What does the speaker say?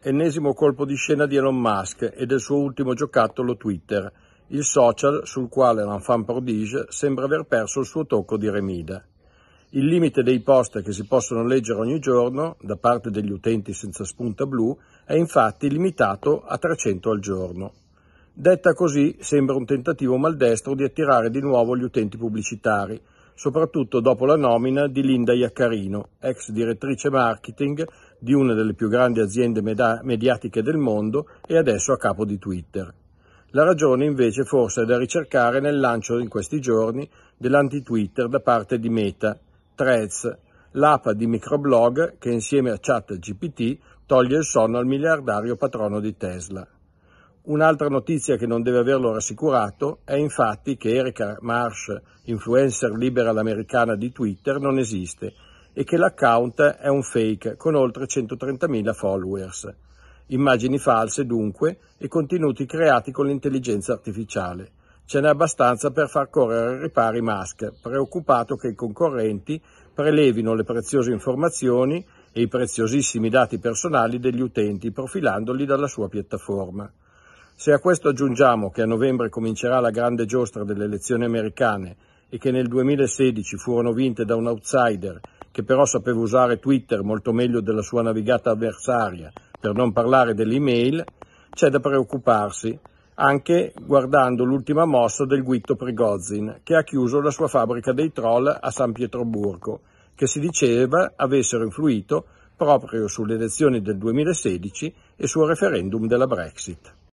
Ennesimo colpo di scena di Elon Musk e del suo ultimo giocattolo Twitter, il social sul quale l'enfant prodige sembra aver perso il suo tocco di remida. Il limite dei post che si possono leggere ogni giorno da parte degli utenti senza spunta blu è infatti limitato a 300 al giorno. Detta così, sembra un tentativo maldestro di attirare di nuovo gli utenti pubblicitari, soprattutto dopo la nomina di Linda Iaccarino, ex direttrice marketing di una delle più grandi aziende mediatiche del mondo e adesso a capo di Twitter. La ragione invece forse è da ricercare nel lancio in questi giorni dell'anti-Twitter da parte di Meta, Threads, l'app di microblog che insieme a ChatGPT toglie il sonno al miliardario patrono di Tesla. Un'altra notizia che non deve averlo rassicurato è infatti che Erika Marsh, influencer liberal americana di Twitter, non esiste e che l'account è un fake con oltre 130.000 followers. Immagini false dunque e contenuti creati con l'intelligenza artificiale. Ce n'è abbastanza per far correre ai ripari Musk, preoccupato che i concorrenti prelevino le preziose informazioni e i preziosissimi dati personali degli utenti profilandoli dalla sua piattaforma. Se a questo aggiungiamo che a novembre comincerà la grande giostra delle elezioni americane e che nel 2016 furono vinte da un outsider che però sapeva usare Twitter molto meglio della sua navigata avversaria, per non parlare dell'email, c'è da preoccuparsi anche guardando l'ultima mossa del guitto Prigozhin, che ha chiuso la sua fabbrica dei troll a San Pietroburgo, che si diceva avessero influito proprio sulle elezioni del 2016 e sul referendum della Brexit.